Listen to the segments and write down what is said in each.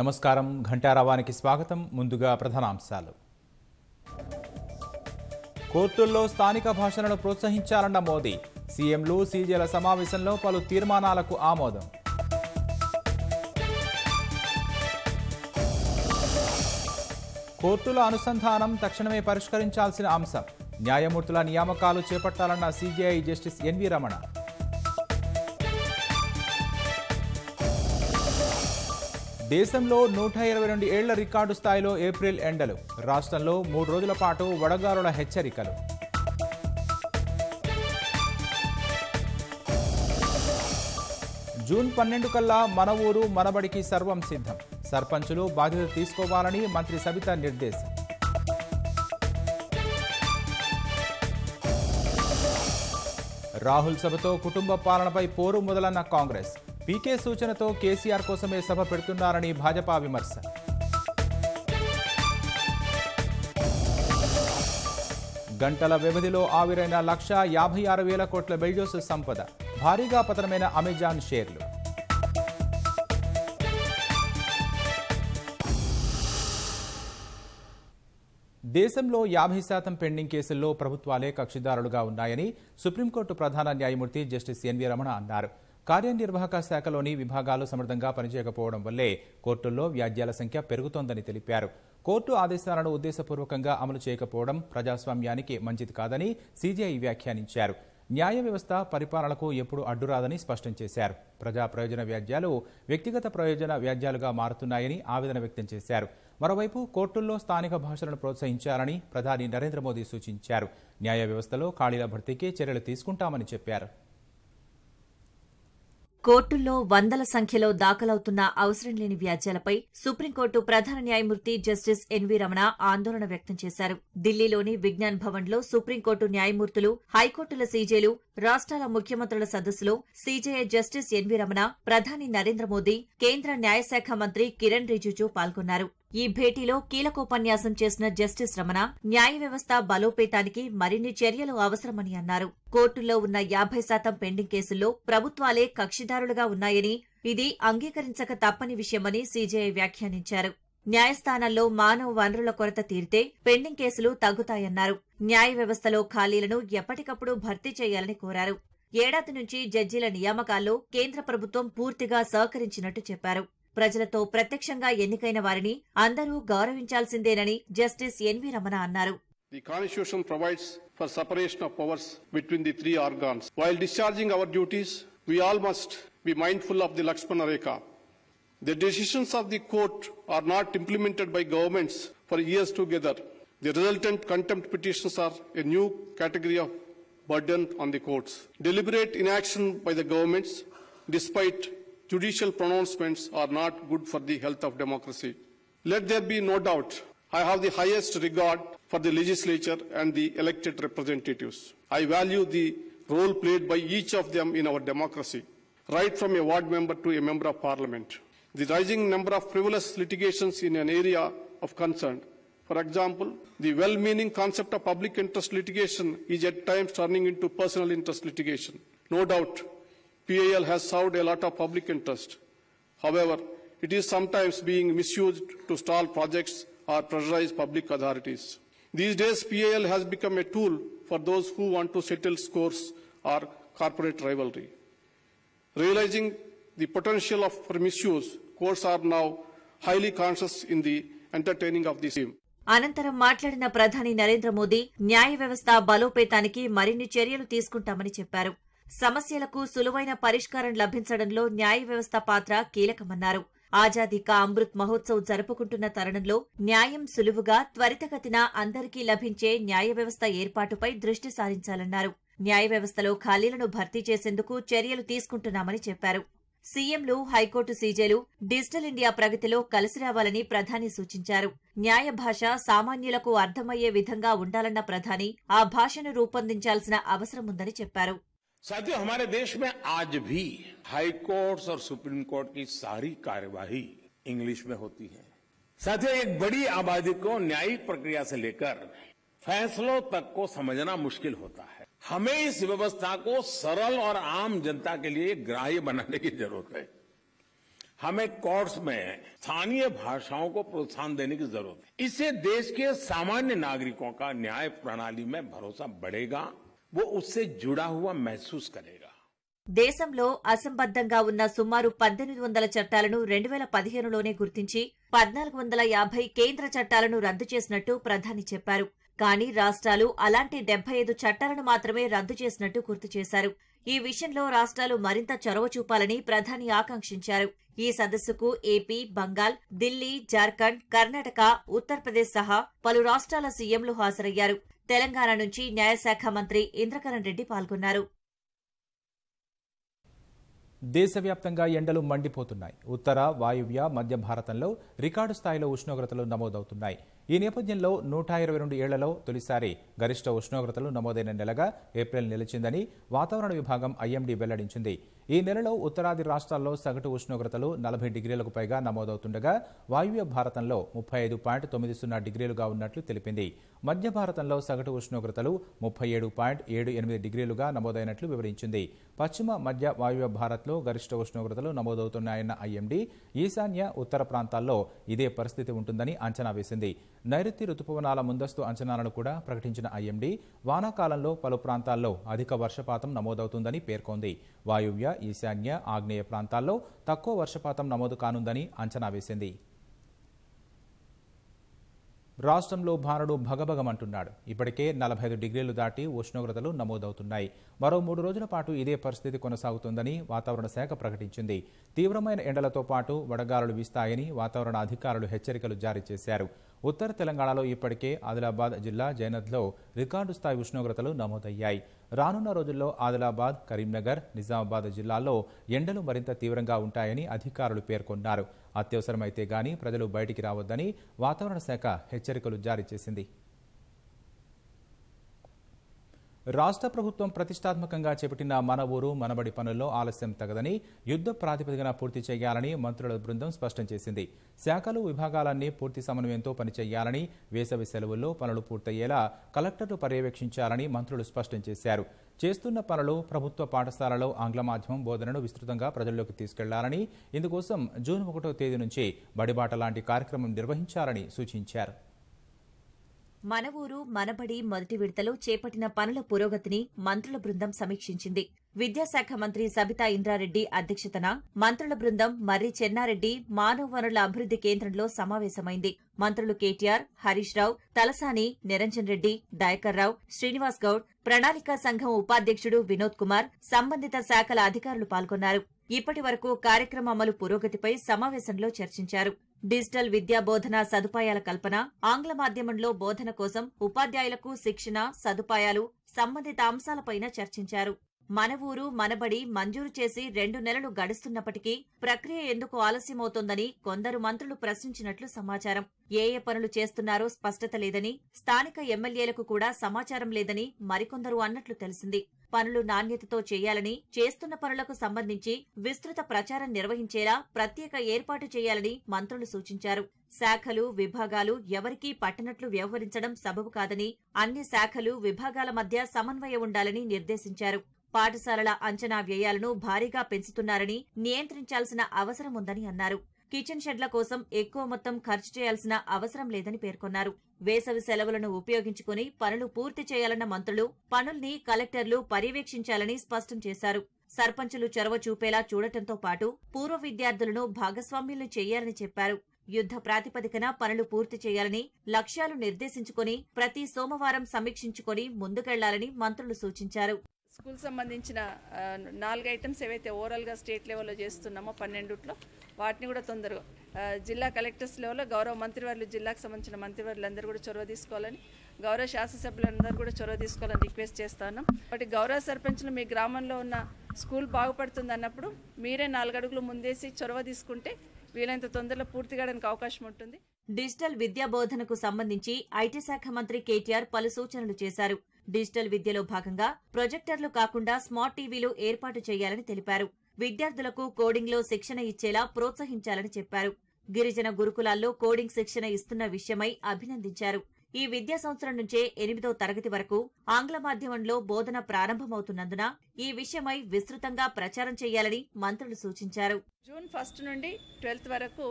నమస్కారం ఘంటారావానికి స్వాగతం ముందుగా ప్రధానాంశాలు కోర్టుల్లో స్థానిక భాషలను ప్రోత్సహించాలన్న మోదీ సీఎంలు సీజీల సమావేశంలో పలు తీర్మానాలకు ఆమోదం కోర్టుల అనుసంధానం తక్షణమే పరిష్కరించాల్సిన అంశం న్యాయమూర్తుల నియామకాలు చేపట్టాలన్న సీజీఐ జస్టిస్ ఎన్వీ రమణ దేశంలో నూట ఇరవై రెండు ఏళ్ల రికార్డు స్థాయిలో ఏప్రిల్ ఎండలు రాష్ట్రంలో మూడు రోజుల పాటు వడగారుల హెచ్చరికలు జూన్ పన్నెండు కల్లా మన ఊరు మనబడికి సర్వం సిద్ధం సర్పంచులు బాధ్యత తీసుకోవాలని మంత్రి సబిత నిర్దేశం రాహుల్ సభతో కుటుంబ పాలనపై పోరు మొదలన్న కాంగ్రెస్ పీకే సూచనతో కేసీఆర్ కోసమే సభ పెడుతున్నారని భాజపా విమర్శ గంటల వ్యవధిలో ఆవిరైన లక్ష యాభై ఆరు వేల కోట్ల బెల్జోస్ సంపద భారీగా పతనమైన అమెజాన్ షేర్లు దేశంలో యాభై శాతం పెండింగ్ కేసుల్లో ప్రభుత్వాలే కక్షిదారులుగా ఉన్నాయని సుప్రీంకోర్టు ప్రధాన న్యాయమూర్తి జస్టిస్ ఎన్వీ రమణ అన్నారు కార్యనిర్వాహక శాఖలోని విభాగాలు సమర్థంగా పనిచేయకపోవడం వల్లే కోర్టుల్లో వ్యాజ్యాల సంఖ్య పెరుగుతోందని తెలిపారు కోర్టు ఆదేశాలను ఉద్దేశపూర్వకంగా అమలు చేయకపోవడం ప్రజాస్వామ్యానికి మంచిది కాదని సీజీఐ వ్యాఖ్యానించారు న్యాయ వ్యవస్థ పరిపాలనకు ఎప్పుడు అడ్డురాదని స్పష్టం చేశారు ప్రజా ప్రయోజన వ్యాజ్యాలు వ్యక్తిగత ప్రయోజన వ్యాజ్యాలుగా మారుతున్నాయని ఆవేదన వ్యక్తం చేశారు మరోవైపు కోర్టుల్లో స్థానిక భాషలను ప్రోత్సహించాలని ప్రధాని నరేంద్ర మోదీ సూచించారు న్యాయ వ్యవస్థలో ఖాళీల భర్తీకి చర్యలు తీసుకుంటామని చెప్పారు కోర్టుల్లో వందల సంఖ్యలో దాఖలవుతున్న అవసరం లేని వ్యాజ్యాలపై సుప్రీంకోర్టు ప్రధాన న్యాయమూర్తి జస్టిస్ ఎన్వీ రమణ ఆందోళన వ్యక్తం చేశారు ఢిల్లీలోని విజ్ఞాన్ భవన్లో సుప్రీంకోర్టు న్యాయమూర్తులు హైకోర్టుల సీజేలు రాష్ట్రాల ముఖ్యమంత్రుల సదస్సులో సీజేఐ జస్టిస్ ఎన్వీ రమణ ప్రధాని నరేంద్ర మోదీ కేంద్ర న్యాయశాఖ మంత్రి కిరణ్ రిజిజు పాల్గొన్నారు ఈ భేటీలో కీలకోపన్యాసం చేసిన జస్టిస్ రమణ న్యాయ వ్యవస్థ బలోపేతానికి మరిన్ని చర్యలు అవసరమని అన్నారు కోర్టుల్లో ఉన్న యాభై శాతం పెండింగ్ కేసుల్లో ప్రభుత్వాలే కక్షిదారులుగా ఉన్నాయని ఇది అంగీకరించక తప్పని విషయమని సీజేఐ వ్యాఖ్యానించారు న్యాయస్థానాల్లో మానవ వనరుల కొరత తీరితే పెండింగ్ కేసులు తగ్గుతాయన్నారు న్యాయ వ్యవస్థలో ఖాళీలను ఎప్పటికప్పుడు భర్తీ చేయాలని కోరారు ఏడాది నుంచి జడ్జీల నియామకాల్లో కేంద్ర ప్రభుత్వం పూర్తిగా సహకరించినట్టు చెప్పారు ప్రజలతో ప్రత్యక్షంగా ఎన్నికైన వారిని అందరూ గౌరవించాల్సిందేనని జస్టిస్ ఎన్వి రమణ అన్నారు The Constitution provides for separation of powers between the three organs. While discharging our duties, we all must be mindful of the Lakshmana Rekha. The decisions of the court are not implemented by governments for years together. The resultant contempt petitions are a new category of burden on the courts. Deliberate inaction by the governments, despite judicial pronouncements are not good for the health of democracy. Let there be no doubt, I have the highest regard for the legislature and the elected representatives. I value the role played by each of them in our democracy, right from a ward member to a member of parliament. The rising number of frivolous litigations in an area of concern for example, the well-meaning concept of public interest litigation is at times turning into personal interest litigation. No doubt, PIL has served a lot of public interest. However, it is sometimes being misused to stall projects or pressurize public authorities. These days, PIL has become a tool for those who want to settle scores or corporate rivalry. Realizing the potential of, for misuse, courts are now highly conscious in the entertaining of the same. అనంతరం మాట్లాడిన ప్రధాని నరేంద్ర మోదీ న్యాయ వ్యవస్థ బలోపేతానికి మరిన్ని చర్యలు తీసుకుంటామని చెప్పారు సమస్యలకు సులువైన పరిష్కారం లభించడంలో న్యాయ వ్యవస్థ పాత్ర కీలకమన్నారు ఆజాదీ కా అమృత్ మహోత్సవ్ జరుపుకుంటున్న తరుణంలో న్యాయం సులువుగా త్వరితగతిన అందరికీ లభించే న్యాయ వ్యవస్థ ఏర్పాటుపై దృష్టి సారించాలన్నారు న్యాయ వ్యవస్థలో ఖాళీలను భర్తీ చేసేందుకు చర్యలు తీసుకుంటున్నామని చెప్పారు సీఎంలు హైకోర్టు సీజేలు డిజిటల్ ఇండియా ప్రగతిలో కలిసి రావాలని ప్రధాని సూచించారు న్యాయ భాష సామాన్యులకు అర్థమయ్యే విధంగా ఉండాలన్న ప్రధాని ఆ భాషను రూపొందించాల్సిన అవసరముందని చెప్పారు साथियों हमारे देश में आज भी हाईकोर्ट्स और सुप्रीम कोर्ट की सारी कार्यवाही इंग्लिश में होती है साथियों एक बड़ी आबादी को न्यायिक प्रक्रिया से लेकर फैसलों तक को समझना मुश्किल होता है हमें इस व्यवस्था को सरल और आम जनता के लिए ग्राह्य बनाने की जरूरत है हमें कोर्ट्स में स्थानीय भाषाओं को प्रोत्साहन देने की जरूरत है इससे देश के सामान्य नागरिकों का न्याय प्रणाली में भरोसा बढ़ेगा దేశంలో అసంబద్ధంగా ఉన్న సుమారు పద్దెనిమిది వందల చట్టాలను రెండు వేల పదిహేనులోనే గుర్తించి పద్నాలుగు వందల యాభై కేంద్ర చట్టాలను రద్దు చేసినట్టు ప్రధాని చెప్పారు కానీ రాష్ట్రాలు అలాంటి డెబ్బై ఐదు చట్టాలను మాత్రమే రద్దు చేసినట్టు గుర్తు చేశారు ఈ విషయంలో రాష్ట్రాలు మరింత చొరవ చూపాలని ప్రధాని ఆకాంక్షించారు ఈ సదస్సుకు ఏపీ బంగాల్ ఢిల్లీ జార్ఖండ్ కర్ణాటక ఉత్తరప్రదేశ్ సహా పలు రాష్ట్రాల సీఎంలు హాజరయ్యారు తెలంగాణ నుంచి న్యాయశాఖ మంత్రి ఇంద్రకరణ్ రెడ్డి పాల్గొన్నారు దేశవ్యాప్తంగా ఎండలు మండిపోతున్నాయి ఉత్తర వాయువ్య మధ్య భారతంలో రికార్డు స్థాయిలో ఉష్ణోగ్రతలు నమోదవుతున్నాయి ఈ నేపథ్యంలో నూట ఇరవై రెండు ఏళ్లలో తొలిసారి గరిష్ట ఉష్ణోగ్రతలు నమోదైన నెలగా ఏప్రిల్ నిలిచిందని వాతావరణ విభాగం ఐఎండీ వెల్లడించింది ఈ నెలలో ఉత్తరాది రాష్ట్రాల్లో సగటు ఉష్ణోగ్రతలు నలభై డిగ్రీలకు పైగా నమోదవుతుండగా వాయువ్య భారతంలో ముప్పై ఐదు పాయింట్ తొమ్మిది సున్నా డిగ్రీలుగా ఉన్నట్లు తెలిపింది మధ్య భారతంలో సగటు ఉష్ణోగ్రతలు ముప్పై ఏడు పాయింట్ ఏడు ఎనిమిది డిగ్రీలుగా నమోదైనట్లు వివరించింది పశ్చిమ మధ్య వాయువ్య భారత్లో గరిష్ట ఉష్ణోగ్రతలు నమోదవుతున్నాయన్న ఐఎండీ ఈశాన్య ఉత్తర ప్రాంతాల్లో ఇదే పరిస్థితి ఉంటుందని అంచనా వేసింది నైరుతి రుతుపవనాల ముందస్తు అంచనాలను కూడా ప్రకటించిన ఐఎండీ వానాకాలంలో పలు ప్రాంతాల్లో అధిక వర్షపాతం నమోదవుతుందని పేర్కొంది వాయువ్య ఈశాన్య ఆగ్నేయ ప్రాంతాల్లో తక్కువ వర్షపాతం నమోదు కానుందని అంచనా వేసింది రాష్ట్రంలో భానుడు భగభగమంటున్నాడు ఇప్పటికే నలభై ఐదు డిగ్రీలు దాటి ఉష్ణోగ్రతలు నమోదవుతున్నాయి మరో మూడు రోజుల పాటు ఇదే పరిస్థితి కొనసాగుతుందని వాతావరణ శాఖ ప్రకటించింది తీవ్రమైన ఎండలతో పాటు వడగాలులు వీస్తాయని వాతావరణ అధికారులు హెచ్చరికలు జారీ చేశారు ఉత్తర తెలంగాణలో ఇప్పటికే ఆదిలాబాద్ జిల్లా జైనథ్లో రికార్డు స్థాయి ఉష్ణోగ్రతలు నమోదయ్యాయి రానున్న రోజుల్లో ఆదిలాబాద్ కరీంనగర్ నిజామాబాద్ జిల్లాల్లో ఎండలు మరింత తీవ్రంగా ఉంటాయని అధికారులు పేర్కొన్నారు అత్యవసరమైతే గాని ప్రజలు బయటికి రావద్దని వాతావరణ శాఖ హెచ్చరికలు జారీ చేసింది రాష్ట్ర ప్రభుత్వం ప్రతిష్టాత్మకంగా చేపట్టిన మన ఊరు మనబడి పనుల్లో ఆలస్యం తగదని యుద్ధ ప్రాతిపదికన పూర్తి చేయాలని మంత్రుల బృందం స్పష్టం చేసింది శాఖలు విభాగాలన్నీ పూర్తి సమన్వయంతో పనిచేయాలని వేసవి సెలవుల్లో పనులు పూర్తయ్యేలా కలెక్టర్లు పర్యవేక్షించాలని మంత్రులు స్పష్టం చేశారు చేస్తున్న పనులు ప్రభుత్వ పాఠశాలలో ఆంగ్ల మాధ్యమం బోధనను విస్తృతంగా ప్రజల్లోకి తీసుకెళ్లాలని ఇందుకోసం జూన్ ఒకటో తేదీ నుంచి బడిబాట లాంటి కార్యక్రమం నిర్వహించాలని సూచించారు మన ఊరు మనబడి మొదటి విడతలో చేపట్టిన పనుల పురోగతిని మంత్రుల బృందం సమీక్షించింది విద్యాశాఖ మంత్రి సబితా ఇంద్రారెడ్డి అధ్యక్షతన మంత్రుల బృందం మర్రి చెన్నారెడ్డి మానవ వనరుల అభివృద్ది కేంద్రంలో సమావేశమైంది మంత్రులు కేటీఆర్ హరీష్ రావు తలసాని నిరంజన్ రెడ్డి దయాకర్ రావు శ్రీనివాస్ గౌడ్ ప్రణాళికా సంఘం ఉపాధ్యక్షుడు వినోద్ కుమార్ సంబంధిత శాఖల అధికారులు పాల్గొన్నారు ఇప్పటి వరకు కార్యక్రమ అమలు పురోగతిపై సమావేశంలో చర్చించారు డిజిటల్ విద్యా బోధన సదుపాయాల కల్పన ఆంగ్ల మాధ్యమంలో బోధన కోసం ఉపాధ్యాయులకు శిక్షణ సదుపాయాలు సంబంధిత అంశాలపైన చర్చించారు మన ఊరు మనబడి మంజూరు చేసి రెండు నెలలు గడుస్తున్నప్పటికీ ప్రక్రియ ఎందుకు ఆలస్యమవుతోందని కొందరు మంత్రులు ప్రశ్నించినట్లు సమాచారం ఏ ఏ పనులు చేస్తున్నారో స్పష్టత లేదని స్థానిక ఎమ్మెల్యేలకు కూడా సమాచారం లేదని మరికొందరు అన్నట్లు తెలిసింది పనులు నాణ్యతతో చేయాలని చేస్తున్న పనులకు సంబంధించి విస్తృత ప్రచారం నిర్వహించేలా ప్రత్యేక ఏర్పాటు చేయాలని మంత్రులు సూచించారు శాఖలు విభాగాలు ఎవరికీ పట్టనట్లు వ్యవహరించడం సబబు కాదని అన్ని శాఖలు విభాగాల మధ్య సమన్వయం ఉండాలని నిర్దేశించారు పాఠశాలల అంచనా వ్యయాలను భారీగా పెంచుతున్నారని నియంత్రించాల్సిన అవసరం ఉందని అన్నారు కిచెన్ షెడ్ల కోసం ఎక్కువ మొత్తం ఖర్చు చేయాల్సిన అవసరం లేదని పేర్కొన్నారు వేసవి సెలవులను ఉపయోగించుకుని పనులు పూర్తి చేయాలన్న మంత్రులు పనుల్ని కలెక్టర్లు పర్యవేక్షించాలని స్పష్టం చేశారు సర్పంచులు చొరవ చూపేలా చూడటంతో పాటు పూర్వ విద్యార్థులను భాగస్వామ్యులను చేయాలని చెప్పారు యుద్ద ప్రాతిపదికన పనులు పూర్తి చేయాలని లక్ష్యాలు నిర్దేశించుకుని ప్రతి సోమవారం సమీక్షించుకుని ముందుకెళ్లాలని మంత్రులు సూచించారు స్కూల్ సంబంధించిన నాలుగు ఐటమ్స్ ఏవైతే ఓవరాల్గా స్టేట్ లెవెల్లో చేస్తున్నామో పన్నెండుట్లో వాటిని కూడా తొందరగా జిల్లా కలెక్టర్స్ లెవెల్లో గౌరవ మంత్రివర్లు జిల్లాకు సంబంధించిన అందరూ కూడా చొరవ తీసుకోవాలని గౌరవ శాసనసభ్యులందరూ కూడా చొరవ తీసుకోవాలని రిక్వెస్ట్ చేస్తాను కాబట్టి గౌరవ సర్పంచ్లు మీ గ్రామంలో ఉన్న స్కూల్ బాగుపడుతుంది అన్నప్పుడు మీరే నాలుగడుగులు ముందేసి చొరవ తీసుకుంటే వీలైనంత తొందరలో పూర్తి కావడానికి అవకాశం ఉంటుంది డిజిటల్ విద్యా బోధనకు సంబంధించి ఐటీ శాఖ మంత్రి కేటీఆర్ పలు సూచనలు చేశారు డిజిటల్ విద్యలో భాగంగా ప్రొజెక్టర్లు కాకుండా స్మార్ట్ టీవీలు ఏర్పాటు చేయాలని తెలిపారు విద్యార్థులకు కోడింగ్లో శిక్షణ ఇచ్చేలా ప్రోత్సహించాలని చెప్పారు గిరిజన గురుకులాల్లో కోడింగ్ శిక్షణ ఇస్తున్న విషయమై అభినందించారు ఈ విద్యా సంవత్సరం నుంచే ఎనిమిదో తరగతి వరకు ఆంగ్ల మాధ్యమంలో బోధన ప్రారంభమవుతున్నందున ఈ విషయమై విస్తృతంగా ప్రచారం చేయాలని మంత్రులు సూచించారు జూన్ ఫస్ట్ నుండి ట్వెల్త్ వరకు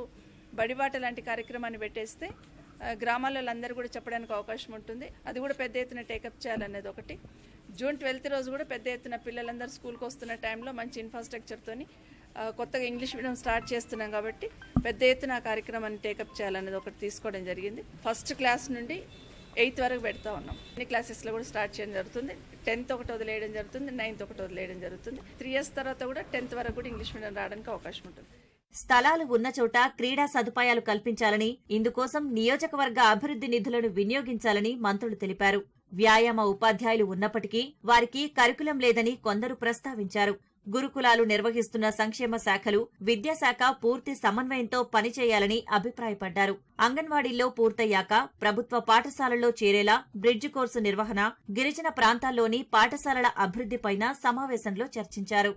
బడిబాట లాంటి కార్యక్రమాన్ని పెట్టేస్తే గ్రామాలలో అందరూ కూడా చెప్పడానికి అవకాశం ఉంటుంది అది కూడా పెద్ద ఎత్తున టేకప్ చేయాలనేది ఒకటి జూన్ ట్వెల్త్ రోజు కూడా పెద్ద ఎత్తున పిల్లలందరూ స్కూల్కి వస్తున్న టైంలో మంచి ఇన్ఫ్రాస్ట్రక్చర్తో కొత్తగా ఇంగ్లీష్ మీడియం స్టార్ట్ చేస్తున్నాం కాబట్టి పెద్ద ఎత్తున ఆ కార్యక్రమాన్ని టేకప్ చేయాలనేది ఒకటి తీసుకోవడం జరిగింది ఫస్ట్ క్లాస్ నుండి ఎయిత్ వరకు పెడతా ఉన్నాం అన్ని క్లాసెస్లో కూడా స్టార్ట్ చేయడం జరుగుతుంది టెన్త్ ఒకటి వదిలేయడం జరుగుతుంది నైన్త్ ఒకటి వదిలేయడం జరుగుతుంది త్రీ ఇయర్స్ తర్వాత కూడా టెన్త్ వరకు కూడా ఇంగ్లీష్ మీడియం రావడానికి అవకాశం ఉంటుంది స్థలాలు ఉన్నచోట క్రీడా సదుపాయాలు కల్పించాలని ఇందుకోసం నియోజకవర్గ అభివృద్ది నిధులను వినియోగించాలని మంత్రులు తెలిపారు వ్యాయామ ఉపాధ్యాయులు ఉన్నప్పటికీ వారికి కరికులం లేదని కొందరు ప్రస్తావించారు గురుకులాలు నిర్వహిస్తున్న సంక్షేమ శాఖలు విద్యాశాఖ పూర్తి సమన్వయంతో పనిచేయాలని అభిప్రాయపడ్డారు అంగన్వాడీల్లో పూర్తయ్యాక ప్రభుత్వ పాఠశాలల్లో చేరేలా బ్రిడ్జ్ కోర్సు నిర్వహణ గిరిజన ప్రాంతాల్లోని పాఠశాలల అభివృద్దిపైన సమావేశంలో చర్చించారు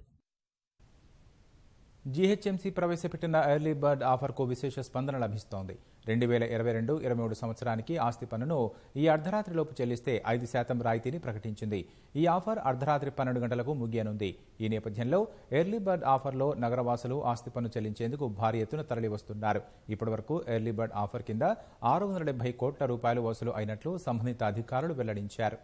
జీహెచ్ఎంసీ ప్రవేశపెట్టిన ఎర్లీ బర్డ్ ఆఫర్కు విశేష స్పందన లభిస్తోంది రెండు వేల ఇరవై రెండు ఇరవై మూడు సంవత్సరానికి ఆస్తి పన్నును ఈ అర్ధరాత్రిలోపు చెల్లిస్తే ఐదు శాతం రాయితీని ప్రకటించింది ఈ ఆఫర్ అర్ధరాత్రి పన్నెండు గంటలకు ముగియనుంది ఈ నేపథ్యంలో ఎర్లీ బర్డ్ ఆఫర్లో నగరవాసులు ఆస్తి పన్ను చెల్లించేందుకు భారీ ఎత్తున తరలివస్తున్నారు ఇప్పటివరకు ఎర్లీ బర్డ్ ఆఫర్ కింద ఆరు వందల కోట్ల రూపాయలు వసూలు అయినట్లు సంబంధిత అధికారులు వెల్లడించారు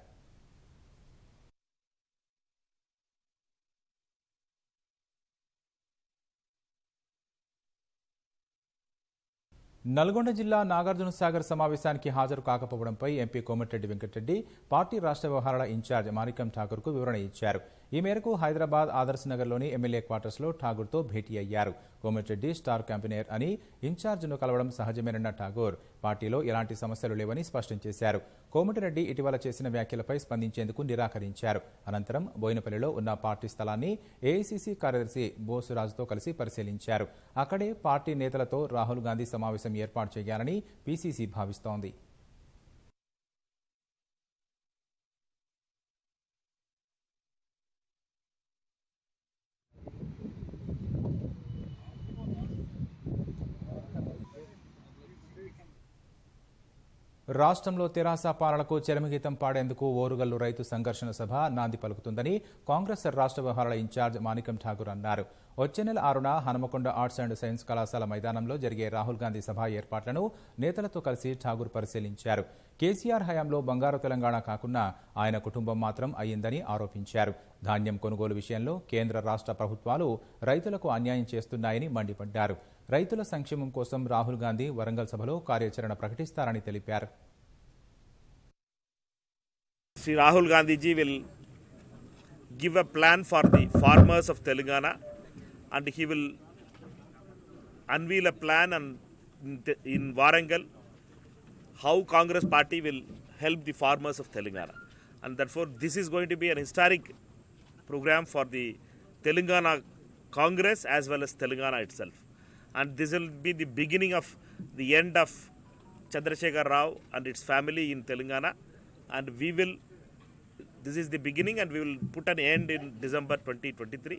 నల్గొండ జిల్లా నాగార్జున సాగర్ సమావేశానికి హాజరు కాకపోవడంపై ఎంపీ కోమటిరెడ్డి వెంకటరెడ్డి పార్టీ రాష్ట్ర వ్యవహారాల ఇన్ఛార్జ్ మాణిక్యం ఠాకూర్కు వివరణ ఇచ్చారు ఈ మేరకు హైదరాబాద్ ఆదర్శ్ నగర్లోని ఎమ్మెల్యే క్వార్టర్స్లో ఠాగూర్తో భేటీ అయ్యారు కోమటిరెడ్డి స్టార్ క్యాంపెయినర్ అని ఇన్ఛార్జ్ను కలవడం సహజమేనన్న ఠాగూర్ పార్టీలో ఎలాంటి సమస్యలు లేవని స్పష్టం చేశారు కోమటిరెడ్డి ఇటీవల చేసిన వ్యాఖ్యలపై స్పందించేందుకు నిరాకరించారు అనంతరం బోయినపల్లిలో ఉన్న పార్టీ స్థలాన్ని ఏఐసీసీ కార్యదర్శి బోసురాజుతో కలిసి పరిశీలించారు అక్కడే పార్టీ నేతలతో రాహుల్ గాంధీ సమావేశం ఏర్పాటు చేయాలని పీసీసీ భావిస్తోంది రాష్ట్రంలో తెరాస పాలనకు చరమగీతం పాడేందుకు ఓరుగల్లు రైతు సంఘర్షణ సభ నాంది పలుకుతుందని కాంగ్రెస్ రాష్ట్ర వ్యవహారాల ఇన్ఛార్జ్ మాణికం ఠాకూర్ అన్నారు వచ్చే నెల ఆరున హనుమకొండ ఆర్ట్స్ అండ్ సైన్స్ కళాశాల మైదానంలో జరిగే రాహుల్ గాంధీ సభ ఏర్పాట్లను నేతలతో కలిసి ఠాగూర్ పరిశీలించారు కేసీఆర్ హయాంలో బంగారు తెలంగాణ కాకుండా ఆయన కుటుంబం మాత్రం అయ్యిందని ఆరోపించారు ధాన్యం కొనుగోలు విషయంలో కేంద్ర రాష్ట్ర ప్రభుత్వాలు రైతులకు అన్యాయం చేస్తున్నాయని మండిపడ్డారు రైతుల సంక్షేమం కోసం రాహుల్ గాంధీ వరంగల్ సభలో కార్యాచరణ ప్రకటిస్తారని తెలిపారు Shri Rahul Gandhiji will give a plan for the farmers of Telangana and he will unveil a plan and in Warangal how Congress party will help the farmers of Telangana and that for this is going to be an historic programme for the Telangana Congress as well as Telangana itself and this will be the beginning of the end of Chandrashekar Rao and its family in Telangana and we will this is the beginning and we will put an end in December twenty twenty three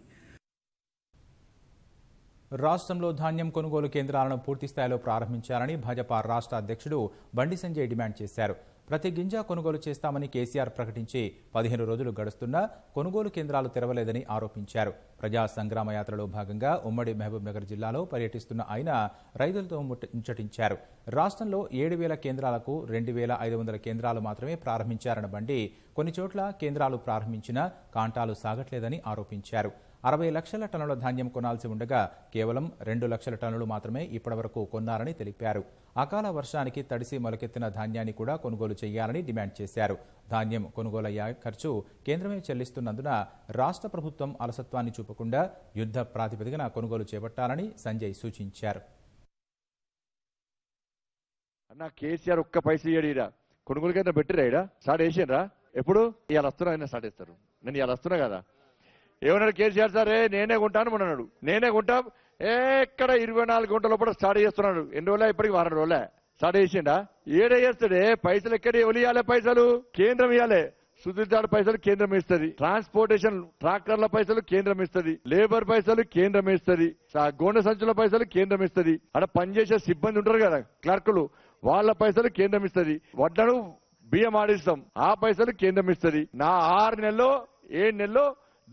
రాష్ట్రంలో ధాన్యం కొనుగోలు కేంద్రాలను పూర్తిస్థాయిలో ప్రారంభించాలని భాజపా రాష్ట్ర అధ్యక్షుడు బండి Sanjay demand చేశారు ప్రతి గింజ కొనుగోలు చేస్తామని కేసీఆర్ ప్రకటించి పదిహేను రోజులు గడుస్తున్నా కొనుగోలు కేంద్రాలు తెరవలేదని ఆరోపించారు ప్రజా సంగ్రామ యాత్రలో భాగంగా ఉమ్మడి మహబూబ్నగర్ జిల్లాలో పర్యటిస్తున్న ఆయన రైతులతో ముచ్చటించారు రాష్ట్రంలో ఏడు వేల కేంద్రాలకు రెండు వేల ఐదు వందల కేంద్రాలు మాత్రమే ప్రారంభించారని బండి కొన్ని చోట్ల కేంద్రాలు ప్రారంభించినా కాంటాలు సాగట్లేదని ఆరోపించారు అరవై లక్షల టన్నుల ధాన్యం కొనాల్సి ఉండగా కేవలం రెండు లక్షల టన్నులు మాత్రమే ఇప్పటివరకు కొన్నారని తెలిపారు అకాల వర్షానికి తడిసి మొలకెత్తిన ధాన్యాన్ని కూడా కొనుగోలు చేయాలని డిమాండ్ చేశారు ధాన్యం కొనుగోలయ్యే ఖర్చు కేంద్రమే చెల్లిస్తున్నందున రాష్ట్ర ప్రభుత్వం అలసత్వాన్ని చూపకుండా యుద్ధ ప్రాతిపదికన కొనుగోలు చేపట్టాలని సంజయ్ సూచించారు అన్న కేసీఆర్ ఒక్క పైసలు కొనుగోలు కింద పెట్టిరాయడా స్టార్ట్ వేసిండ్రా ఎప్పుడు ఇవాళ వస్తున్నా స్టార్ట్ చేస్తారు నేను ఇవాళ వస్తున్నా కదా ఏమన్నాడు కేసీఆర్ సార్ నేనే కొంటాను అన్నాడు నేనే కొంటా ఎక్కడ ఇరవై నాలుగు గంటల లోపల స్టార్ట్ చేస్తున్నాడు ఎన్ని రోజులే ఇప్పటికి వారం రోజులే స్టార్ట్ చేసిండా ఏడ చేస్తాడే పైసలు ఎక్కడ ఎవరు పైసలు కేంద్రం ఇవ్వాలి సుదీర్ఘాడు పైసలు కేంద్రం ఇస్తుంది ట్రాన్స్పోర్టేషన్ ట్రాక్టర్ల పైసలు కేంద్రం ఇస్తుంది లేబర్ పైసలు కేంద్రం ఇస్తుంది గోండె సంచుల పైసలు కేంద్రం ఇస్తుంది అక్కడ పనిచేసే సిబ్బంది ఉంటారు కదా క్లర్కులు వాళ్ళ పైసలు కేంద్రం ఇస్తుంది వడ్లను బియ్యం ఆడిస్తాం ఆ పైసలు కేంద్రం ఇస్తుంది నా ఆరు నెలలో ఏడు నెలలో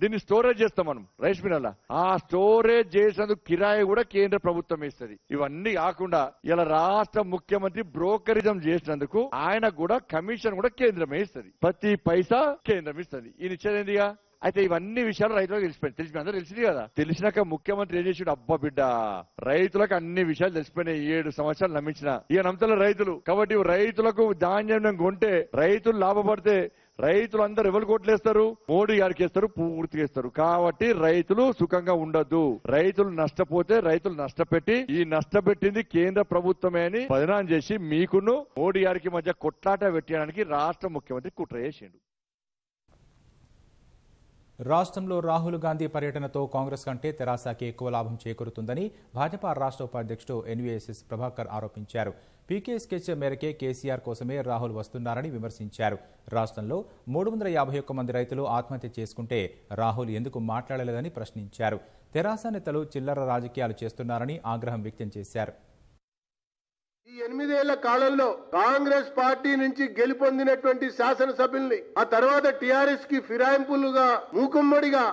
దీన్ని స్టోరేజ్ చేస్తాం మనం రైస్ మిల్ ఆ స్టోరేజ్ చేసినందుకు కిరాయి కూడా కేంద్ర ప్రభుత్వం ఇస్తుంది ఇవన్నీ కాకుండా ఇలా రాష్ట్ర ముఖ్యమంత్రి బ్రోకరిజం చేసినందుకు ఆయన కూడా కమిషన్ కూడా కేంద్రమే ఇస్తుంది ప్రతి పైసా కేంద్రం ఇస్తుంది ఈ ఇచ్చేదేందిగా అయితే ఇవన్నీ విషయాలు రైతులకు తెలిసిపోయింది తెలిసి అందరూ తెలిసింది కదా తెలిసినాక ముఖ్యమంత్రి ఏం చేసాడు అబ్బా బిడ్డ రైతులకు అన్ని విషయాలు తెలిసిపోయినాయి ఏడు సంవత్సరాలు నమ్మించిన ఈ నమ్ముతల రైతులు కాబట్టి రైతులకు ధాన్యం కొంటే రైతులు లాభపడితే రైతులు అందరు ఎవరు కోట్లేస్తారు మోడీ గారికి వేస్తారు పూర్తి వేస్తారు కాబట్టి రైతులు సుఖంగా ఉండద్దు రైతులు నష్టపోతే రైతులు నష్టపెట్టి ఈ నష్టపెట్టింది కేంద్ర ప్రభుత్వమే అని పదనాం చేసి మీకును మోడీ గారికి మధ్య కొట్లాట పెట్టడానికి రాష్ట్ర ముఖ్యమంత్రి కుట్ర చేసిండు రాష్ట్రంలో రాహుల్ గాంధీ పర్యటనతో కాంగ్రెస్ కంటే తెరాసకి ఎక్కువ లాభం చేకూరుతుందని భాజపా రాష్ట్ర ఉపాధ్యక్షుడు ఎన్వీఎస్ఎస్ ప్రభాకర్ ఆరోపించారు పీకే స్కెచ్ మేరకే కేసీఆర్ కోసమే రాహుల్ వస్తున్నారని విమర్శించారు రాష్ట్రంలో మూడు వందల యాభై ఒక్క మంది రైతులు ఆత్మహత్య చేసుకుంటే రాహుల్ ఎందుకు మాట్లాడలేదని ప్రశ్నించారు తెరాస నేతలు చిల్లర రాజకీయాలు చేస్తున్నారని ఆగ్రహం వ్యక్తం చేశారు ఈ ఎనిమిదేళ్ల కాలంలో కాంగ్రెస్ పార్టీ నుంచి గెలుపొందినటువంటి శాసనసభ్యుల్ని ఆ తర్వాత టిఆర్ఎస్ కి ఫిరాయింపులుగా మూకుమ్మడిగా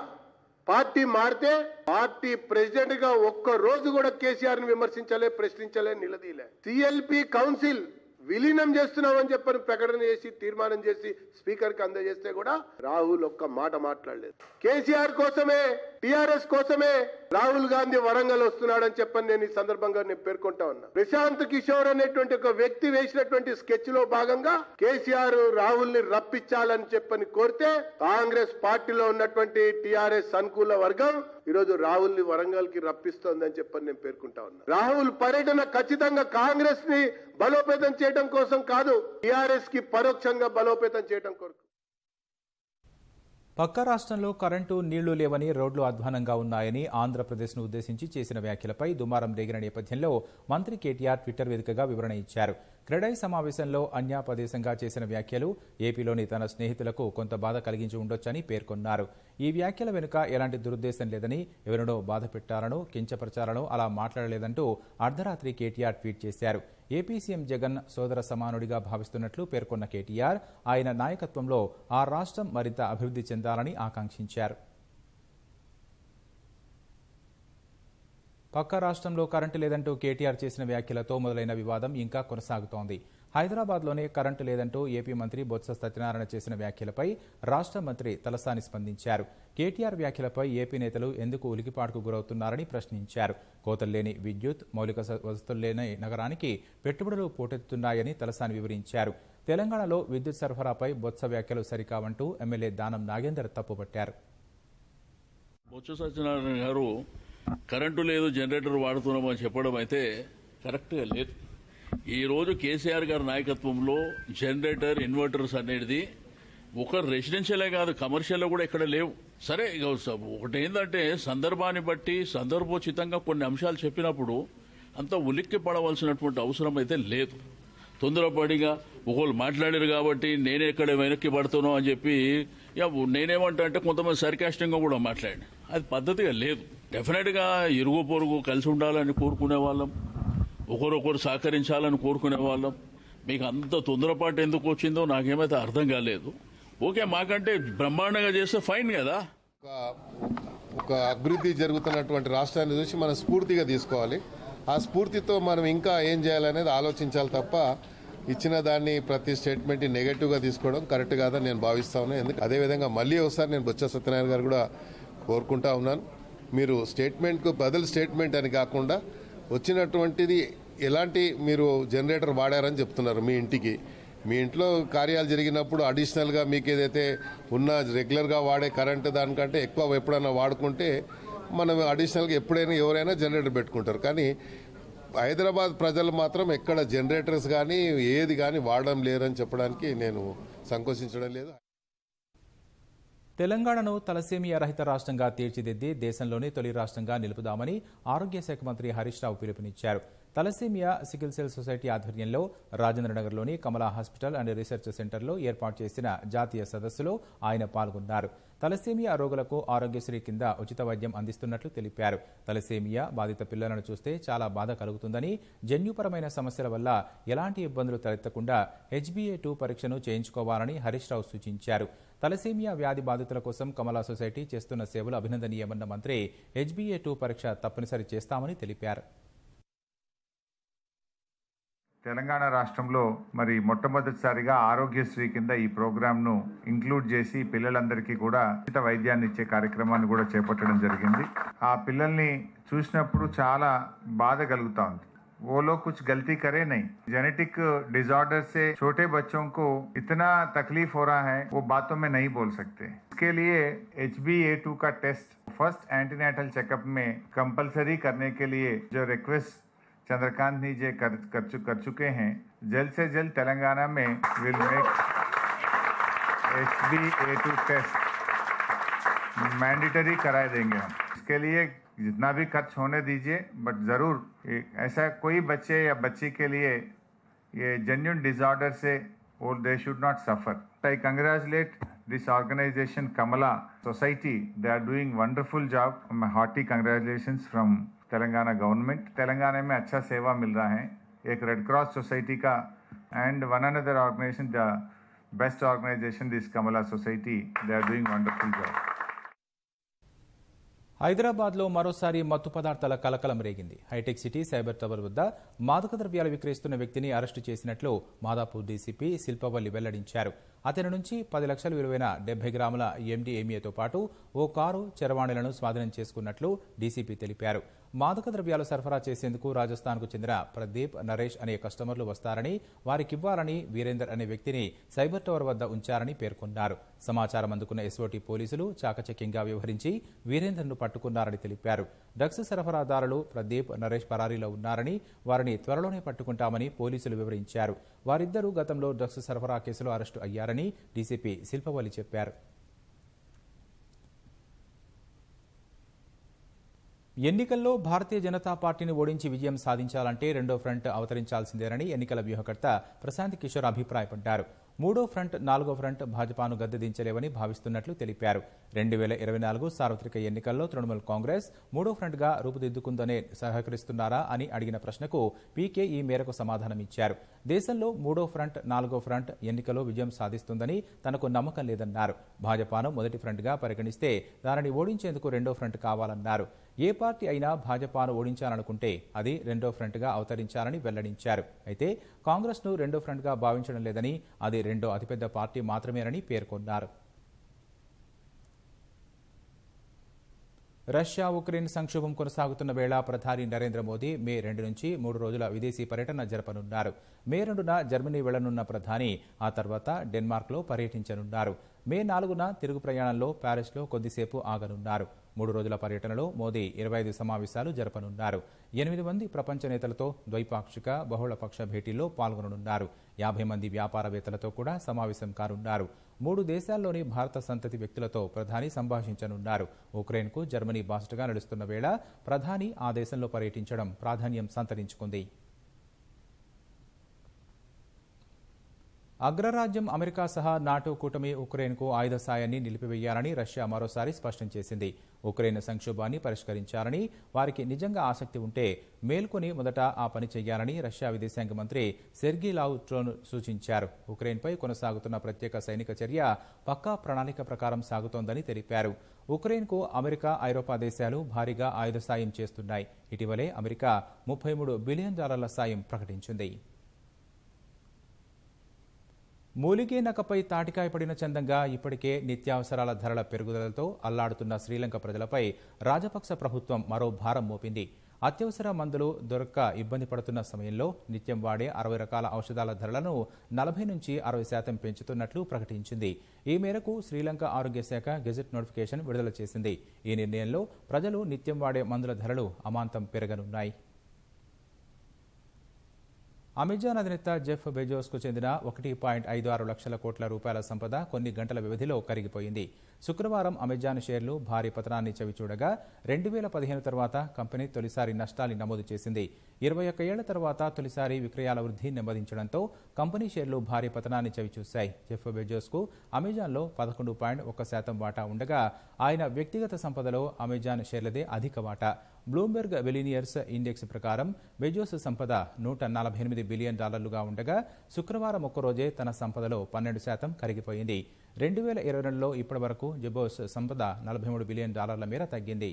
పార్టీ మారితే పార్టీ ప్రెసిడెంట్ గా ఒక్క రోజు కూడా కేసీఆర్ ని విమర్శించలే ప్రశ్నించలే నిలదీలే సిఎల్పి కౌన్సిల్ విలీనం చేస్తున్నామని చెప్పని ప్రకటన చేసి తీర్మానం చేసి స్పీకర్ కి అందజేస్తే కూడా రాహుల్ ఒక్క మాట మాట్లాడలేదు కేసీఆర్ కోసమే టిఆర్ఎస్ కోసమే రాహుల్ గాంధీ వరంగల్ వస్తున్నాడని చెప్పని నేను ఈ సందర్భంగా నేను పేర్కొంటా ఉన్నా ప్రశాంత్ కిషోర్ అనేటువంటి ఒక వ్యక్తి వేసినటువంటి స్కెచ్ లో భాగంగా కేసీఆర్ రాహుల్ ని రప్పించాలని చెప్పని కోరితే కాంగ్రెస్ పార్టీలో ఉన్నటువంటి టిఆర్ఎస్ అనుకూల వర్గం ఈరోజు రాహుల్ ని వరంగల్ కి రప్పిస్తోందని చెప్పని నేను పేర్కొంటా ఉన్నా రాహుల్ పర్యటన ఖచ్చితంగా కాంగ్రెస్ ని బలోపేతం చేయడం చేయటం కోసం కాదు టిఆర్ఎస్ కి పరోక్షంగా బలోపేతం చేయటం కొరకు పక్క రాష్ట్రంలో కరెంటు నీళ్లు లేవని రోడ్లు అధ్వానంగా ఉన్నాయని ఆంధ్రప్రదేశ్ను ఉద్దేశించి చేసిన వ్యాఖ్యలపై దుమారం రేగిన నేపథ్యంలో మంత్రి కేటీఆర్ ట్విట్టర్ వేదికగా వివరణ ఇచ్చారు క్రెడై సమావేశంలో అన్యాపదేశంగా చేసిన వ్యాఖ్యలు ఏపీలోని తన స్నేహితులకు కొంత బాధ కలిగించి ఉండొచ్చని పేర్కొన్నారు ఈ వ్యాఖ్యల వెనుక ఎలాంటి దురుద్దేశం లేదని ఎవరినో బాధ పెట్టాలను కించపరచాలను అలా మాట్లాడలేదంటూ అర్ధరాత్రి కేటీఆర్ ట్వీట్ చేశారు ఏపీ సీఎం జగన్ సోదర సమానుడిగా భావిస్తున్నట్లు పేర్కొన్న కేటీఆర్ ఆయన నాయకత్వంలో ఆ రాష్ట్రం మరింత అభివృద్ధి చెందాలని ఆకాంక్షించారు పక్క రాష్ట్రంలో కరెంటు లేదంటూ కేటీఆర్ చేసిన వ్యాఖ్యలతో మొదలైన వివాదం ఇంకా కొనసాగుతోంది హైదరాబాద్లోనే కరెంటు లేదంటూ ఏపీ మంత్రి బొత్స సత్యనారాయణ చేసిన వ్యాఖ్యలపై రాష్ట్ర మంత్రి తలసాని స్పందించారు కేటీఆర్ వ్యాఖ్యలపై ఏపీ నేతలు ఎందుకు ఉలికిపాటుకు గురవుతున్నారని ప్రశ్నించారు కోతల్లేని విద్యుత్ మౌలిక వసతుల్లేని నగరానికి పెట్టుబడులు పోటెత్తున్నాయని తలసాని వివరించారు తెలంగాణలో విద్యుత్ సరఫరాపై బొత్స వ్యాఖ్యలు సరికావంటూ ఎమ్మెల్యే దానం నాగేందర్ తప్పుపట్టారు బొత్స సత్యనారాయణ గారు కరెంటు లేదు జనరేటర్ వాడుతున్నాం అని చెప్పడం అయితే కరెక్ట్గా లేదు ఈరోజు కేసీఆర్ గారి నాయకత్వంలో జనరేటర్ ఇన్వర్టర్స్ అనేది ఒక రెసిడెన్షియలే కాదు కమర్షియల్లో కూడా ఇక్కడ లేవు సరే ఇక ఒకటి ఏంటంటే సందర్భాన్ని బట్టి సందర్భోచితంగా కొన్ని అంశాలు చెప్పినప్పుడు అంత ఉలిక్కి పడవలసినటువంటి అవసరం అయితే లేదు తొందరపడిగా ఒకళ్ళు మాట్లాడారు కాబట్టి నేనే ఇక్కడ వెనక్కి పడుతున్నాం అని చెప్పి నేనేమంటా అంటే కొంతమంది సర్కాస్టింగ్గా కూడా మాట్లాడి అది పద్ధతిగా లేదు డెఫినెట్గా ఇరుగు పొరుగు కలిసి ఉండాలని కోరుకునే వాళ్ళం ఒకరొకరు సహకరించాలని కోరుకునే వాళ్ళం మీకు అంత తొందరపాటు ఎందుకు వచ్చిందో నాకేమైతే అర్థం కాలేదు ఓకే మాకంటే బ్రహ్మాండంగా చేస్తే ఫైన్ కదా ఒక అభివృద్ధి జరుగుతున్నటువంటి రాష్ట్రాన్ని చూసి మనం స్ఫూర్తిగా తీసుకోవాలి ఆ స్ఫూర్తితో మనం ఇంకా ఏం చేయాలనేది ఆలోచించాలి తప్ప ఇచ్చిన దాన్ని ప్రతి స్టేట్మెంట్ని నెగటివ్గా తీసుకోవడం కరెక్ట్ కాదని నేను భావిస్తా ఉన్నాను ఎందుకు అదేవిధంగా మళ్ళీ ఒకసారి నేను బొత్స సత్యనారాయణ గారు కూడా కోరుకుంటా ఉన్నాను మీరు స్టేట్మెంట్కు బదులు స్టేట్మెంట్ అని కాకుండా వచ్చినటువంటిది ఎలాంటి మీరు జనరేటర్ వాడారని చెప్తున్నారు మీ ఇంటికి మీ ఇంట్లో కార్యాలు జరిగినప్పుడు అడిషనల్గా మీకు ఏదైతే ఉన్న రెగ్యులర్గా వాడే కరెంట్ దానికంటే ఎక్కువ ఎప్పుడైనా వాడుకుంటే మనం అడిషనల్గా ఎప్పుడైనా ఎవరైనా జనరేటర్ పెట్టుకుంటారు కానీ హైదరాబాద్ ప్రజలు మాత్రం ఎక్కడ జనరేటర్స్ కానీ ఏది కానీ వాడడం లేరని చెప్పడానికి నేను సంకోచించడం లేదు తెలంగాణను తలసేమియా రహిత రాష్ట్రంగా తీర్చిదిద్ది దేశంలోనే తొలి రాష్ట్రంగా నిలుపుదామని ఆరోగ్య శాఖ మంత్రి హరీష్ రావు పిలుపునిచ్చారు తలసేమియా సికిల్ సెల్ సొసైటీ ఆధ్వర్యంలో రాజేంద్రనగర్లోని కమలా హాస్పిటల్ అండ్ రీసెర్చ్ సెంటర్లో ఏర్పాటు చేసిన జాతీయ సదస్సులో ఆయన పాల్గొన్నారు తలసేమియా రోగులకు ఆరోగ్యశ్రీ కింద ఉచిత వైద్యం అందిస్తున్నట్లు తెలిపారు తలసేమియా బాధిత పిల్లలను చూస్తే చాలా బాధ కలుగుతుందని జన్యుపరమైన సమస్యల వల్ల ఎలాంటి ఇబ్బందులు తలెత్తకుండా హెచ్బీఏ టూ పరీక్షను చేయించుకోవాలని హరీష్ రావు సూచించారు తలసీమియా వ్యాధి బాధితుల కోసం కమలా సొసైటీ చేస్తున్న సేవలు అభినందనీయమన్న మంత్రి హెచ్బీఏ టూ పరీక్ష తప్పనిసరి చేస్తామని తెలిపారు తెలంగాణ రాష్ట్రంలో మరి మొట్టమొదటిసారిగా ఆరోగ్యశ్రీ కింద ఈ ప్రోగ్రామ్ను ఇంక్లూడ్ చేసి పిల్లలందరికీ కూడా ఉచిత వైద్యాన్ని ఇచ్చే కార్యక్రమాన్ని కూడా చేపట్టడం జరిగింది ఆ పిల్లల్ని చూసినప్పుడు చాలా బాధ కలుగుతూ ఉంది वो लोग कुछ गलती करे नहीं जेनेटिक डिसऑर्डर से छोटे बच्चों को इतना तकलीफ हो रहा है वो बातों में नहीं बोल सकते इसके लिए एच बी ए टू का टेस्ट फर्स्ट एंटीनेटल चेकअप में कंपलसरी करने के लिए जो रिक्वेस्ट चंद्रकांत जी जे कर, कर, चु, कर चुके हैं जल्द से जल्द तेलंगाना में will make H B A two test mandatory कराए देंगे हम इसके लिए जितना भी खर्च होने दीजिए बट ज़रूर ऐसा कोई बच्चे या बच्ची के लिए ये जेन्यून डिजॉर्डर से और they should not suffer I congratulate this organisation Kamala society they are doing wonderful job hearty congratulation from Telangana government Telangana में अच्छा सेवा मिल रहा है एक रेड क्रॉस सोसाइटी का and one another organisation the best organisation this Kamala society they are doing wonderful job హైదరాబాద్లో మరోసారి మత్తు పదార్థాల కలకలం రేగింది హైటెక్ సిటీ సైబర్ టవర్ వద్ద మాదక ద్రవ్యాలు విక్రయిస్తున్న వ్యక్తిని అరెస్టు చేసినట్లు మాదాపూర్ డీసీపీ శిల్పవల్లి వెల్లడించారు అతని నుంచి పది లక్షల విలువైన డెబ్బై గ్రాముల ఎండిఎంఏతో పాటు ఓ కారు చరవాణిలను స్వాధీనం చేసుకున్నట్లు డీసీపీ తెలిపారు మాదక ద్రవ్యాలు సరఫరా చేసేందుకు రాజస్థాన్కు చెందిన ప్రదీప్ నరేష్ అనే కస్టమర్లు వస్తారని వారికివ్వాలని వీరేందర్ అనే వ్యక్తిని సైబర్ టవర్ వద్ద ఉంచారని పేర్కొన్నారు సమాచారం అందుకున్న ఎస్ఓటీ పోలీసులు చాకచక్యంగా వ్యవహరించి వీరేందర్ను పట్టుకున్నారని తెలిపారు డ్రగ్స్ సరఫరాదారులు ప్రదీప్ నరేష్ పరారీలో ఉన్నారని వారిని త్వరలోనే పట్టుకుంటామని పోలీసులు వివరించారు వారిద్దరూ గతంలో డ్రగ్స్ సరఫరా కేసులో అరెస్టు అయ్యారని డీసీపీ శిల్పవల్లి చెప్పారు ఎన్నికల్లో భారతీయ జనతా పార్టీని ఓడించి విజయం సాధించాలంటే రెండో ఫ్రంట్ అవతరించాల్సిందేనని ఎన్నికల వ్యూహకర్త ప్రశాంత్ కిషోర్ అభిప్రాయపడ్డారు మూడో ఫ్రంట్ నాలుగో ఫ్రంట్ భాజపాను గద్దెదించలేవని భావిస్తున్నట్లు తెలిపారు రెండు వేల ఇరవై నాలుగు సార్వత్రిక ఎన్నికల్లో తృణమూల్ కాంగ్రెస్ మూడో ఫ్రంట్గా రూపుదిద్దుకుందనే సహకరిస్తున్నారా అని అడిగిన ప్రశ్నకు పీకే ఈ మేరకు సమాధానమిచ్చారు దేశంలో మూడో ఫ్రంట్ నాలుగో ఫ్రంట్ ఎన్నికలో విజయం సాధిస్తుందని తనకు నమ్మకం లేదన్నారు భాజపాను మొదటి ఫ్రంట్గా పరిగణిస్తే దానిని ఓడించేందుకు రెండో ఫ్రంట్ కావాలన్నారు ఏ పార్టీ అయినా భాజపాను ఓడించాలనుకుంటే అది రెండో ఫ్రంట్గా అవతరించాలని వెల్లడించారు అయితే కాంగ్రెస్ను రెండో ఫ్రంట్గా భావించడం లేదని అది రెండో అతిపెద్ద పార్టీ మాత్రమేనని పేర్కొన్నారు రష్యా ఉక్రెయిన్ సంక్షోభం కొనసాగుతున్న వేళ ప్రధాని నరేంద్ర మోదీ మే రెండు నుంచి మూడు రోజుల విదేశీ పర్యటన జరపనున్నారు మే రెండున జర్మనీ వెళ్లనున్న ప్రధాని ఆ తర్వాత డెన్మార్క్లో పర్యటించనున్నారు మే నాలుగున తిరుగు ప్రయాణంలో ప్యారిస్లో కొద్దిసేపు ఆగనున్నారు మూడు రోజుల పర్యటనలో మోదీ ఇరవై ఐదు సమావేశాలు జరపనున్నారు ఎనిమిది మంది ప్రపంచ నేతలతో ద్వైపాక్షిక బహుళపక్ష భేటీల్లో పాల్గొననున్నారు యాభై మంది వ్యాపారవేత్తలతో కూడా సమావేశం కానున్నారు మూడు దేశాల్లోని భారత సంతతి వ్యక్తులతో ప్రధాని సంభాషించనున్నారు ఉక్రెయిన్కు జర్మనీ బాస్టర్గా నడుస్తున్న వేళ ప్రధాని ఆ దేశంలో పర్యటించడం ప్రాధాన్యం సంతరించుకుంది అగ్రరాజ్యం అమెరికా సహా నాటో కూటమి ఉక్రెయిన్కు ఆయుధ సాయాన్ని నిలిపివేయాలని రష్యా మరోసారి స్పష్టం చేసింది ఉక్రెయిన్ సంక్షోభాన్ని పరిష్కరించాలని వారికి నిజంగా ఆసక్తి ఉంటే మేల్కొని మొదట ఆ పని చేయాలని రష్యా విదేశాంగ మంత్రి సెర్గీ లావ్ ట్రోన్ సూచించారు ఉక్రెయిన్పై కొనసాగుతున్న ప్రత్యేక సైనిక చర్య పక్కా ప్రణాళిక ప్రకారం సాగుతోందని తెలిపారు ఉక్రెయిన్కు అమెరికా ఐరోపా దేశాలు భారీగా ఆయుధ సాయం చేస్తున్నాయి ఇటీవలే అమెరికా ముప్పై మూడు బిలియన్ డాలర్ల సాయం ప్రకటించింది మూలికీ నకపై తాటికాయ పడిన చందంగా ఇప్పటికే నిత్యావసరాల ధరల పెరుగుదలతో అల్లాడుతున్న శ్రీలంక ప్రజలపై రాజపక్ష ప్రభుత్వం మరో భారం మోపింది అత్యవసర మందులు దొరక్క ఇబ్బంది పడుతున్న సమయంలో నిత్యం వాడే అరవై రకాల ఔషధాల ధరలను నలభై నుంచి అరవై శాతం పెంచుతున్నట్లు ప్రకటించింది ఈ మేరకు శ్రీలంక ఆరోగ్య శాఖ గెజిట్ నోటిఫికేషన్ విడుదల చేసింది ఈ నిర్ణయంలో ప్రజలు నిత్యం వాడే మందుల ధరలు అమాంతం పెరగనున్నాయి అమెజాన్ అధినేత జెఫ్ బెజోస్కు చెందిన ఒకటి పాయింట్ ఐదు ఆరు లక్షల కోట్ల రూపాయల సంపద కొన్ని గంటల వ్యవధిలో కరిగిపోయింది శుక్రవారం అమెజాన్ షేర్లు భారీ పతనాన్ని చవిచూడగా రెండు వేల పదిహేను తర్వాత కంపెనీ తొలిసారి నష్టాన్ని నమోదు చేసింది ఇరవై ఒక్క ఏళ్ల తర్వాత తొలిసారి విక్రయాల వృద్ధి నెమ్మదించడంతో కంపెనీ షేర్లు భారీ పతనాన్ని చవిచూశాయి జెఫ్ బెజోస్కు అమెజాన్లో పదకొండు పాయింట్ ఒక శాతం వాటా ఉండగా ఆయన వ్యక్తిగత సంపదలో అమెజాన్ షేర్లదే అధిక వాటా బ్లూంబెర్గ్ బిలినియర్స్ ఇండెక్స్ ప్రకారం బెజోస్ సంపద నూట నలభై ఎనిమిది బిలియన్ డాలర్లుగా ఉండగా శుక్రవారం ఒక్కరోజే తన సంపదలో పన్నెండు శాతం కరిగిపోయింది రెండు వేల ఇరవై రెండులో ఇప్పటి వరకు జబోస్ సంపద నలభై మూడు బిలియన్ డాలర్ల మేర తగ్గింది